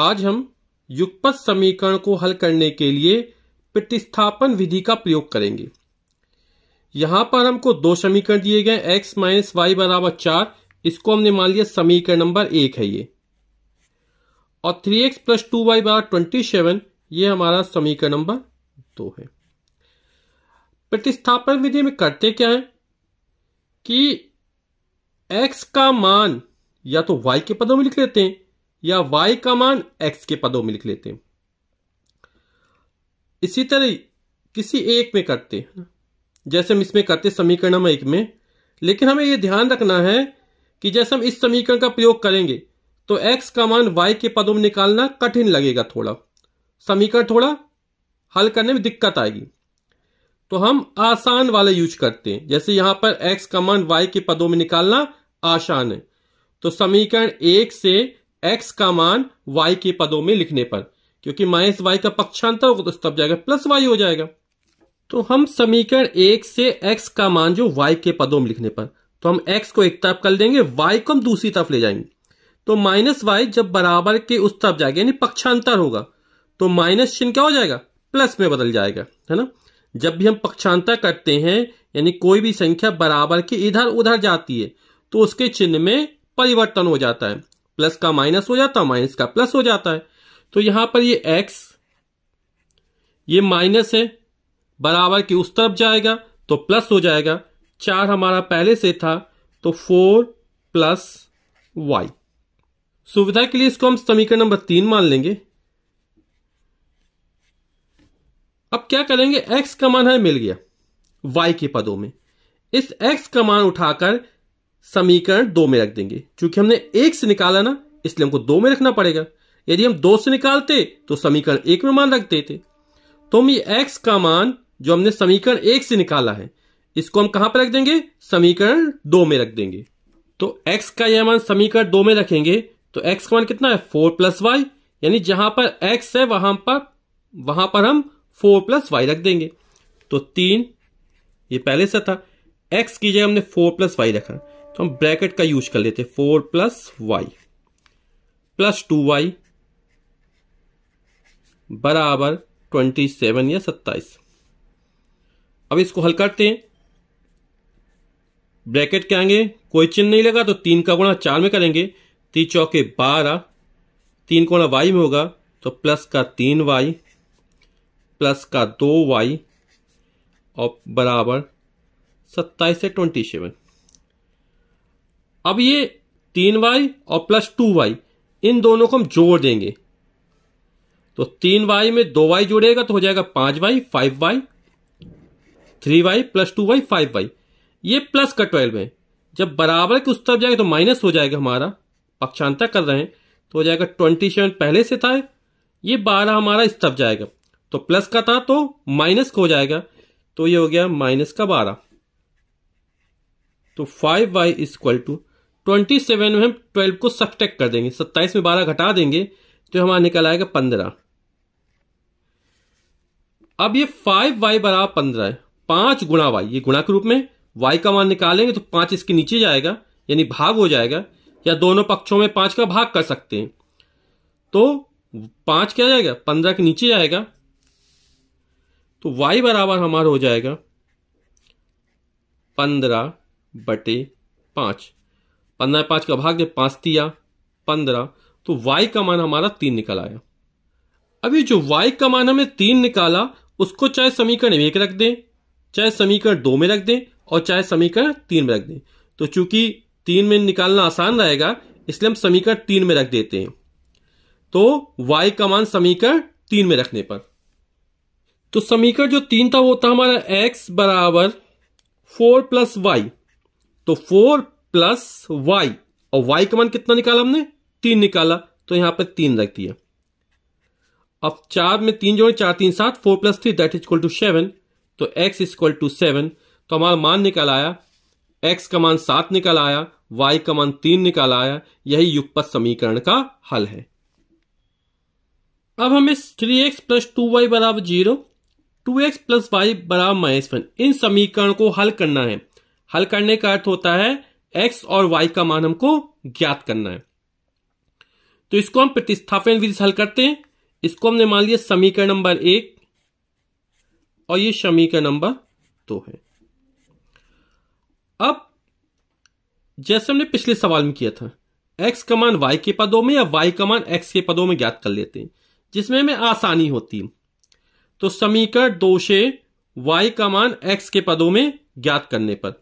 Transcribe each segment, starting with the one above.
आज हम युगपत समीकरण को हल करने के लिए प्रतिस्थापन विधि का प्रयोग करेंगे यहां पर हमको दो समीकरण दिए गए x माइनस वाई बराबर चार इसको हमने मान लिया समीकरण नंबर एक है ये और three x plus two y बराबर ट्वेंटी सेवन ये हमारा समीकरण नंबर दो है प्रतिस्थापन विधि में करते क्या है कि x का मान या तो y के पदों में लिख लेते हैं या y का मान x के पदों में लिख लेते हैं इसी तरह किसी एक में करते हैं जैसे हम इसमें करते समीकरण नंबर एक में लेकिन हमें यह ध्यान रखना है कि जैसे हम इस समीकरण का प्रयोग करेंगे तो x का मान y के पदों में निकालना कठिन लगेगा थोड़ा समीकरण थोड़ा हल करने में दिक्कत आएगी तो हम आसान वाला यूज करते हैं जैसे यहां पर x का मान y के पदों में निकालना आसान है तो समीकरण एक से एक्स का मान वाई के पदों में लिखने पर क्योंकि माइनस वाई का पक्षांतर होगा तो तब जाएगा प्लस वाई हो जाएगा तो हम समीकरण एक से एक्स का मान जो वाई के पदों में लिखने पर तो हम एक्स को एक तरफ कर देंगे वाई को हम दूसरी तरफ ले जाएंगे तो माइनस वाई जब बराबर के उस तरफ जाएगा यानी पक्षांतर होगा तो माइनस चिन्ह क्या हो जाएगा प्लस में बदल जाएगा है ना जब भी हम पक्षांतर करते हैं यानी कोई भी संख्या बराबर के इधर उधर जाती है तो उसके चिन्ह में परिवर्तन हो जाता है प्लस का माइनस हो जाता है माइनस का प्लस हो जाता है तो यहां पर ये एक्स ये माइनस है बराबर की उस तरफ जाएगा तो प्लस हो जाएगा चार हमारा पहले से था तो फोर प्लस वाई सुविधा के लिए इसको हम समीकरण नंबर तीन मान लेंगे अब क्या करेंगे x का मान है मिल गया y के पदों में इस x का मान उठाकर समीकरण दो में रख देंगे क्योंकि हमने एक से निकाला ना इसलिए हमको दो में रखना पड़ेगा यदि हम दो से निकालते तो समीकरण एक में मान रख देते तो हम ये एक्स का मान जो हमने समीकरण एक से निकाला है इसको हम कहां पर रख देंगे समीकरण दो में रख देंगे तो एक्स का यह मान समीकरण दो में रखेंगे तो एक्स का मान कितना है फोर प्लस वाई यानी जहां पर एक्स है वहां पर वहां पर हम फोर प्लस वाई रख देंगे तो तीन ये पहले से था एक्स की जगह हमने फोर प्लस वाई रखा तो हम ब्रैकेट का यूज कर लेते four plus y plus two y बराबर ट्वेंटी सेवन या सत्ताईस अब इसको हल करते हैं ब्रैकेट के आगे कोई चिन्ह नहीं लगा तो तीन का गुणा चार में करेंगे तीन चौके बारह तीन गुणा वाई में होगा तो प्लस का तीन वाई प्लस का दो वाई और बराबर सत्ताईस से ट्वेंटी सेवन अब ये तीन वाई और प्लस टू वाई इन दोनों को हम जोड़ देंगे तो तीन वाई में दो वाई जोड़ेगा तो हो जाएगा पांच y five y three y plus two y five y ये प्लस का ट्वेल्व है जब बराबर के उस तरफ जाएगा तो माइनस हो जाएगा हमारा पक्षांतर कर रहे हैं तो हो जाएगा ट्वेंटी सेवन पहले से था ये बारह हमारा इस तरफ जाएगा तो प्लस का था तो माइनस का हो जाएगा तो ये हो गया माइनस का बारह तो five y is equal to twenty seven में हम ट्वेल्व को सब्सट्रैक्ट कर देंगे सत्ताईस में बारह घटा देंगे तो हमारा निकल आएगा पंद्रह अब ये फाइव वाई बराबर पंद्रह है पांच गुणा वाई ये गुणा के रूप में वाई का मान निकालेंगे तो पांच इसके नीचे जाएगा यानी भाग हो जाएगा या दोनों पक्षों में पांच का भाग कर सकते हैं तो पांच क्या जाएगा पंद्रह के नीचे जाएगा तो y बराबर हमारा हो जाएगा पंद्रह बटे पांच पंद्रह पाँच का भाग दे पाँच दिया पंद्रह तो y का मान हमारा तीन निकल आया अभी जो y का मान हमें तीन निकाला उसको चाहे समीकरण एक रख दें चाहे समीकरण दो में रख दें और चाहे समीकरण तीन में रख दें तो चूंकि तीन में निकालना आसान रहेगा इसलिए हम समीकरण तीन में रख देते हैं तो y का मान समीकरण तीन में रखने पर तो समीकरण जो तीन था वो था हमारा x बराबर फोर प्लस वाई तो फोर प्लस वाई और वाई का मान कितना निकाला हमने तीन निकाला तो यहां पर तीन रख दिया अब चार में तीन जोड़े चार तीन सात four plus three that is equal to seven तो एक्स इक्वल टू सेवन तो हमारा मान निकल आया एक्स का मान सात निकल आया वाई का मान तीन निकल आया यही युगपत समीकरण का हल है अब हमें three x plus two y बराबर zero two x plus y बराबर माइनस वन इन समीकरण को हल करना है हल करने का अर्थ होता है एक्स और वाई का मान हमको ज्ञात करना है तो इसको हम प्रतिस्थापन विधि से हल करते हैं इसको हमने मान लिया समीकरण नंबर एक और ये समीकरण नंबर दो है अब जैसे हमने पिछले सवाल में किया था एक्स का मान वाई के पदों में या वाई का मान एक्स के पदों में ज्ञात कर लेते हैं जिसमें हमें आसानी होती है तो समीकरण दो से वाई का मान एक्स के पदों में ज्ञात करने पर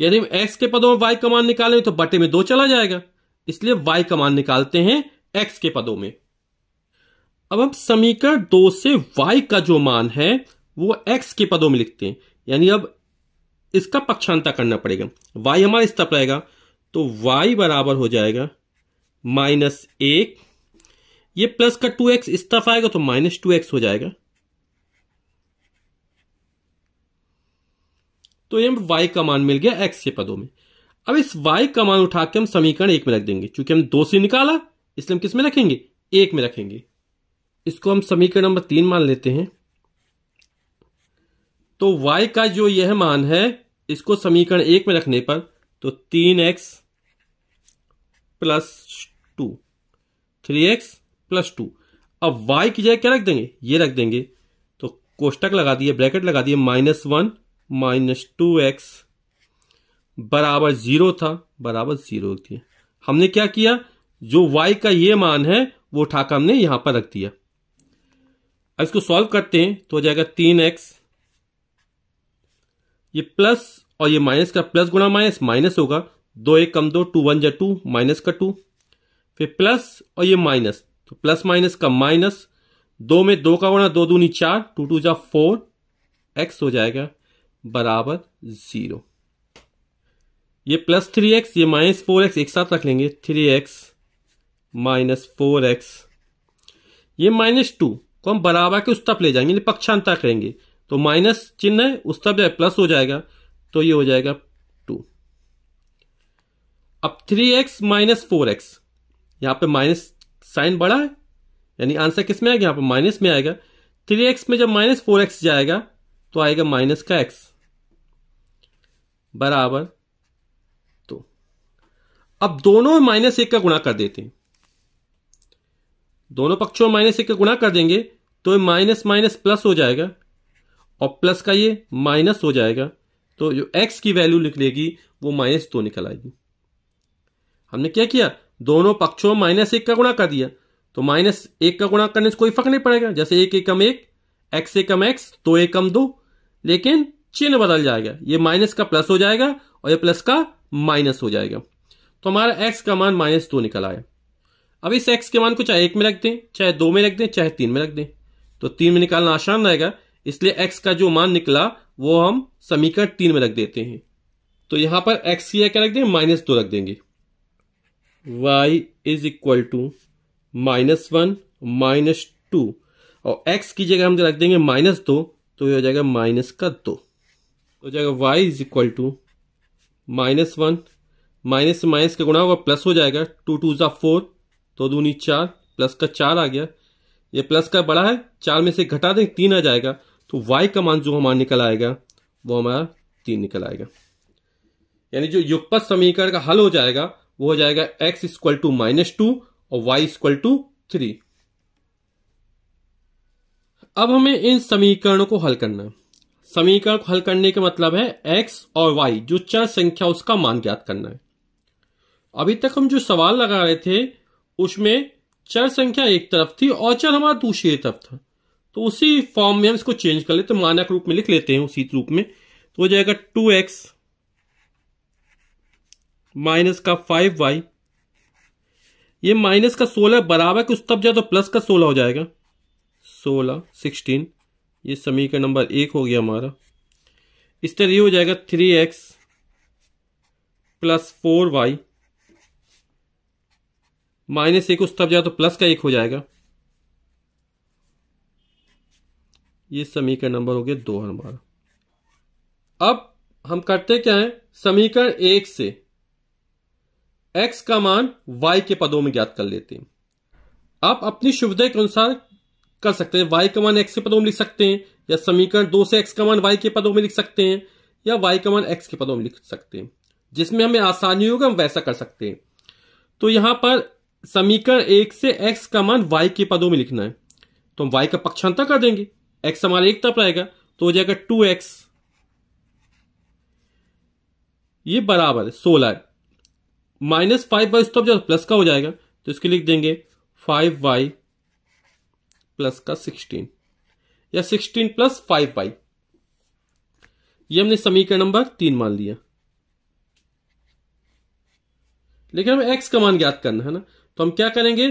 यदि हम एक्स के पदों में वाई का मान निकालें तो बटे में दो चला जाएगा इसलिए वाई का मान निकालते हैं एक्स के पदों में अब हम समीकरण दो से वाई का जो मान है वो एक्स के पदों में लिखते हैं यानी अब इसका पक्षांतर करना पड़ेगा वाई हमारा इस तरफ रहेगा तो वाई बराबर हो जाएगा माइनस एक ये प्लस का टू एक्स इस तरफ आएगा तो माइनस टू एक्स हो जाएगा तो ये वाई का मान मिल गया एक्स के पदों में अब इस वाई का मान उठा के हम समीकरण एक में रख देंगे क्योंकि हम दो से निकाला इसलिए हम किस में रखेंगे एक में रखेंगे इसको हम समीकरण नंबर तीन मान लेते हैं तो y का जो यह मान है इसको समीकरण एक में रखने पर तो तीन x plus two three x plus two अब y की जगह क्या रख देंगे ये रख देंगे तो कोष्टक लगा दिए ब्रैकेट लगा दिए minus one minus two x बराबर जीरो था बराबर जीरो किया हमने क्या किया जो y का ये मान है वो उठाकर हमने यहां पर रख दिया अब इसको सॉल्व करते हैं तो हो जाएगा तीन एक्स ये प्लस और ये माइनस का प्लस गुणा माइनस माइनस होगा दो एक कम दो टू वन या टू माइनस का टू फिर प्लस और ये माइनस तो प्लस माइनस का माइनस दो में दो का गुणा दो दूनी चार टू टू जा फोर एक्स हो जाएगा बराबर जीरो ये प्लस थ्री एक्स ये माइनस फोर एक्स एक साथ रख लेंगे three x minus four x ये माइनस टू को हम बराबर के उस तरफ ले जाएंगे पक्षांतर करेंगे तो माइनस चिन्ह है उस तरफ जाए प्लस हो जाएगा तो ये हो जाएगा टू अब three x minus four x यहां पर माइनस साइन बड़ा है यानी आंसर किस में आएगा यहां पर माइनस में आएगा थ्री एक्स में जब माइनस फोर एक्स जाएगा तो आएगा माइनस का एक्स बराबर तो अब दोनों माइनस एक का गुणा कर देते हैं दोनों पक्षों में माइनस एक का गुणा कर देंगे तो माइनस माइनस प्लस हो जाएगा और प्लस का ये माइनस हो जाएगा तो जो एक्स की वैल्यू निकलेगी वो माइनस दो निकल आएगी हमने क्या किया दोनों पक्षों माइनस एक का गुणा कर दिया तो माइनस एक का गुणा करने से कोई फर्क नहीं पड़ेगा जैसे एक एक एक एक्स एकम एक्स दो एक कम दो लेकिन चिन्ह बदल जाएगा ये माइनस का प्लस हो जाएगा और ये प्लस का माइनस हो जाएगा तो हमारा एक्स का मान माइनस दो निकल आया अब इस एक्स के मान को चाहे एक में रख दें चाहे दो में रख दें चाहे तीन में रख दें तो तीन में निकालना आसान रहेगा इसलिए एक्स का जो मान निकला वो हम समीकरण तीन में रख देते हैं तो यहां पर एक्स की क्या रख दें माइनस दो रख देंगे y is equal to minus one minus two और एक्स की जगह हम रख देंगे माइनस दो तो यह हो जाएगा माइनस का दो हो जाएगा y is equal to minus one minus से माइनस का गुणा होगा प्लस हो जाएगा टू टू ज़ा फोर तो दूनी चार प्लस का चार आ गया ये प्लस का बड़ा है चार में से घटा दें तीन आ जाएगा तो वाई का मान जो हमारा निकल आएगा वो हमारा तीन निकल आएगा यानी जो युगप समीकरण का हल हो जाएगा वो हो जाएगा x equal to minus two और वाई इक्वल टू थ्री अब हमें इन समीकरणों को हल करना है समीकरण को हल करने का मतलब है एक्स और वाई जो चर संख्या उसका मान ज्ञात करना है अभी तक हम जो सवाल लगा रहे थे उसमें चर संख्या एक तरफ थी और चर हमारा दूसरी तरफ था तो उसी फॉर्म में हम इसको चेंज कर लेते तो मानक रूप में लिख लेते हैं उसी रूप में तो हो जाएगा टू एक्स माइनस का फाइव वाई ये माइनस का सोलह बराबर कि उस तब जाए तो प्लस का सोलह हो जाएगा सोलह सिक्सटीन ये समीकरण नंबर एक हो गया हमारा इस तरह ये हो जाएगा three x plus four y minus एक उस तब जाए तो प्लस का एक हो जाएगा ये समीकरण नंबर हो गया दो हमारा अब हम करते क्या है समीकरण एक से x का मान y के पदों में ज्ञात कर लेते हैं आप अपनी सुविधा के अनुसार कर सकते हैं वाई कमान एक्स के पदों में लिख सकते हैं या समीकरण दो से एक्स कमान वाई के पदों में लिख सकते हैं या वाई कमान एक्स के पदों में लिख सकते हैं जिसमें हमें आसानी होगा हम वैसा कर सकते हैं तो यहां पर समीकरण एक से एक्स का मान वाई के पदों में लिखना है तो हम वाई का पक्षांतर कर देंगे एक्स हमारा एक तरफ रहेगा तो हो जाएगा टू एक्स ये बराबर है सोलह माइनस फाइव वाई स्टॉप जो प्लस का हो जाएगा तो इसके लिख देंगे फाइव वाई प्लस का सिक्सटीन या सिक्सटीन प्लस फाइव बाई ये हमने समीकरण नंबर तीन मान लिया लेकिन हमें एक्स का मान ज्ञात करना है ना तो हम क्या करेंगे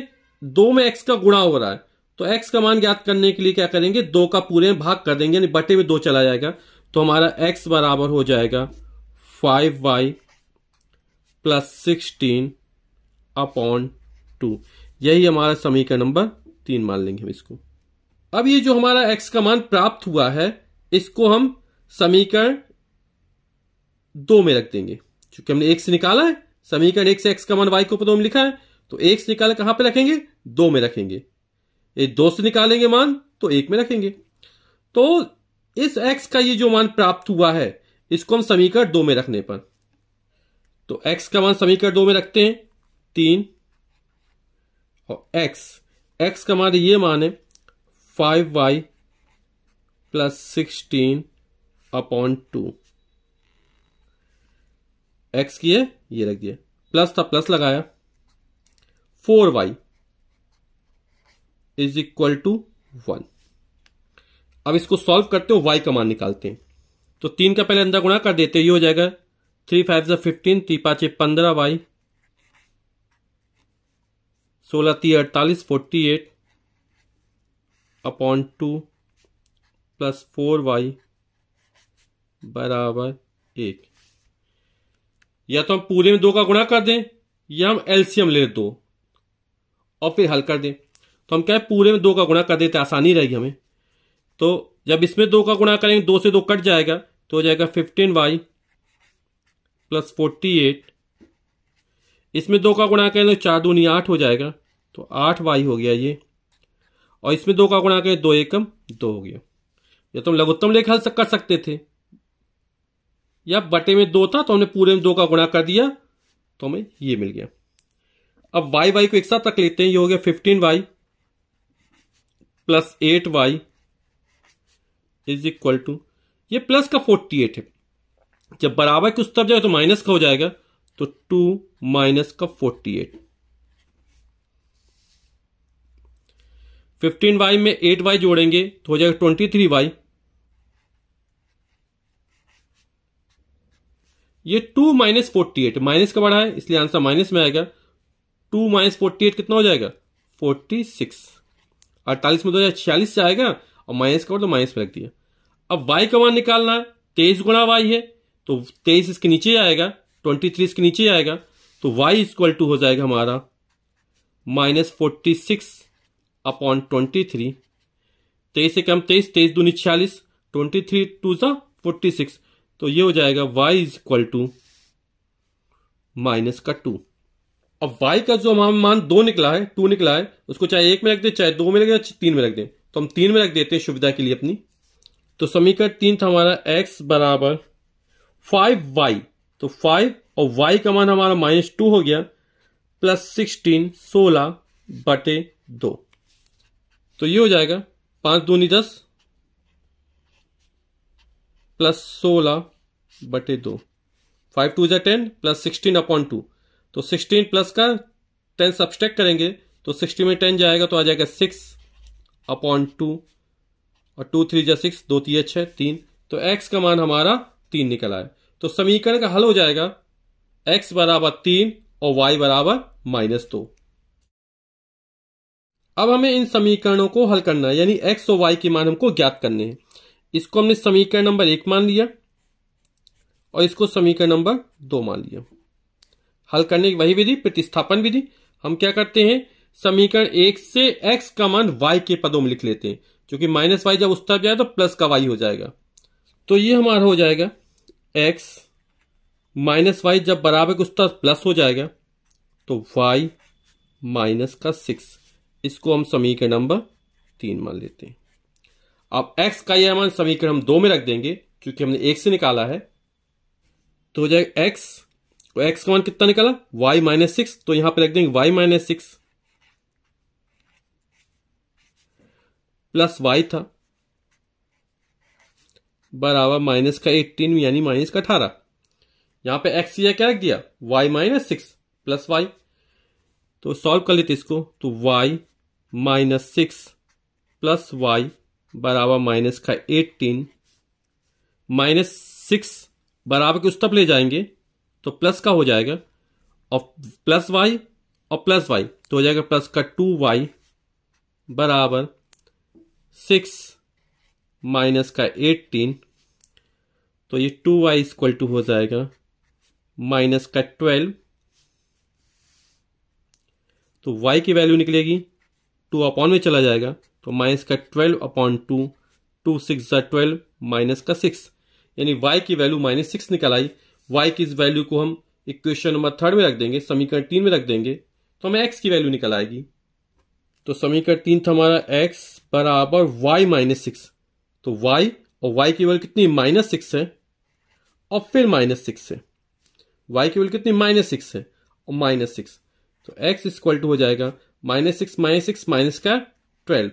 दो में एक्स का गुणा हो रहा है तो एक्स का मान ज्ञात करने के लिए क्या करेंगे दो का पूरे भाग कर देंगे यानी बटे में दो चला जाएगा तो हमारा एक्स बराबर हो जाएगा five y plus sixteen upon two यही हमारा समीकरण नंबर तीन मान लेंगे हम इसको अब ये जो हमारा एक्स का मान प्राप्त हुआ है इसको हम समीकरण दो में रख देंगे क्योंकि हमने एक से निकाला है समीकरण एक से एक्स का मान वाई को दो में लिखा है तो एक से निकाला कहां पे रखेंगे दो में रखेंगे ये दो से निकालेंगे मान तो एक में रखेंगे तो इस एक्स का ये जो मान प्राप्त हुआ है इसको हम समीकरण दो में रखने पर तो एक्स का मान समीकरण दो में रखते हैं तीन और एक्स एक्स का मान ये माने five y plus sixteen upon two x की है ये रख दिए प्लस था प्लस लगाया four y is equal to one अब इसको सॉल्व करते हो वाई का मान निकालते हैं तो तीन का पहले अंदर गुणा कर देते ये हो जाएगा थ्री फाइव जो फिफ्टीन थ्री पांच पंद्रह वाई सोलह ती अड़तालीस forty eight upon two plus four y बराबर एक या तो हम पूरे में दो का गुणा कर दें या हम एलसीएम ले दो और फिर हल कर दें तो हम क्या है पूरे में दो का गुणा कर देते आसानी रहेगी हमें तो जब इसमें दो का गुणा करेंगे दो से दो कट जाएगा तो हो जाएगा fifteen y plus forty eight इसमें दो का गुणा करें तो चार दूनी आठ हो जाएगा तो आठ वाई हो गया ये और इसमें दो का गुणा के दो एकम दो हो गया या तुम तो लघुत्तम लेख हल कर सकते थे या बटे में दो था तो हमने पूरे में दो का गुणा कर दिया तो हमें ये मिल गया अब वाई वाई को एक साथ रख लेते हैं ये हो गया fifteen y plus eight y is equal to ये प्लस का फोर्टी एट है जब बराबर कुछ तब जाए तो माइनस का हो जाएगा तो टू माइनस का फोर्टी एट फिफ्टीन वाई में एट वाई जोड़ेंगे तो हो जाएगा ट्वेंटी थ्री वाई ये two minus forty eight minus का बड़ा है इसलिए आंसर माइनस में आएगा टू माइनस फोर्टी एट कितना हो जाएगा फोर्टी सिक्स अड़तालीस में दो तो हजार छियालीस से आएगा और माइनस का तो माइनस में रख दिया अब वाई का मान निकालना है तेईस गुणा वाई है तो तेईस इसके नीचे आएगा ट्वेंटी थ्री इसके नीचे आएगा तो वाई इक्वल टू हो जाएगा हमारा minus forty six upon twenty three तेईस से कम तेईस तेईस दूनी छियालीस ट्वेंटी थ्री टू ज़ा फोर्टी सिक्स तो ये हो जाएगा y is equal to minus का टू अब वाई का जो हमारा मान दो निकला है टू निकला है उसको चाहे एक में रख दे चाहे दो में रख दे तीन में रख दे तो हम तीन में रख देते हैं सुविधा के लिए अपनी तो समीकरण तीन था हमारा x बराबर फाइव वाई तो फाइव और y का मान हमारा माइनस टू हो गया प्लस सिक्सटीन सोलह बटे दो तो ये हो जाएगा पांच दूनी दस प्लस सोलह बटे दो फाइव टू जै ten plus sixteen upon two तो सिक्सटीन प्लस का टेन सब्सट्रैक्ट करेंगे तो सिक्सटी में टेन जाएगा तो आ जाएगा सिक्स अपॉन टू और टू थ्री जै सिक्स दो तीन छः तीन तो एक्स का मान हमारा तीन निकल आए तो समीकरण का हल हो जाएगा एक्स बराबर तीन और वाई बराबर माइनस दो अब हमें इन समीकरणों को हल करना है यानी एक्स और वाई के मान हमको ज्ञात करने हैं इसको हमने समीकरण नंबर एक मान लिया और इसको समीकरण नंबर दो मान लिया हल करने की वही विधि प्रतिस्थापन विधि हम क्या करते हैं समीकरण एक से एक्स का मान वाई के पदों में लिख लेते हैं क्योंकि माइनस वाई जब उस तरफ जाए तो प्लस का वाई हो जाएगा तो ये हमारा हो जाएगा एक्स माइनस वाई जब बराबर उस तरफ प्लस हो जाएगा तो वाई माइनस का सिक्स इसको हम समीकरण नंबर तीन मान लेते हैं अब x का यह मान समीकरण हम दो में रख देंगे क्योंकि हमने एक से निकाला है तो हो जाएगा x और तो x का मान कितना निकाला y माइनस सिक्स तो यहां पर रख देंगे y minus six plus y था बराबर माइनस का एट्टीन यानी माइनस का अठारह यहां पे एक्स यह क्या रख दिया y minus six plus y तो सॉल्व कर लेते इसको तो y minus six plus y बराबर माइनस का एटीन माइनस सिक्स बराबर के उस तक ले जाएंगे तो प्लस का हो जाएगा और प्लस वाई और प्लस वाई तो हो जाएगा प्लस का टू वाई बराबर सिक्स माइनस का एटीन तो ये टू वाई इक्वल टू हो जाएगा माइनस का ट्वेल्व तो y की वैल्यू निकलेगी टू अपॉन में चला जाएगा तो माइनस का twelve upon two two six जो ट्वेल्व माइनस का सिक्स यानी वाई की वैल्यू माइनस सिक्स निकल आई वाई की इस वैल्यू को हम इक्वेशन नंबर थर्ड में रख देंगे समीकरण तीन में रख देंगे तो हमें एक्स की वैल्यू निकल आएगी तो समीकरण तीन था हमारा एक्स बराबर वाई माइनस सिक्स तो वाई और वाई की वैल्यू कितनी माइनस सिक्स है और फिर माइनस सिक्स है वाई की वैल्यू कितनी माइनस सिक्स है और माइनस सिक्स तो एक्स इक्वल टू हो जाएगा minus six minus six minus का ट्वेल्व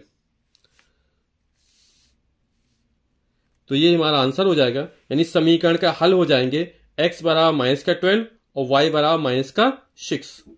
तो ये हमारा आंसर हो जाएगा यानी समीकरण का हल हो जाएंगे एक्स बराबर माइनस का ट्वेल्व और वाई बराबर माइनस का सिक्स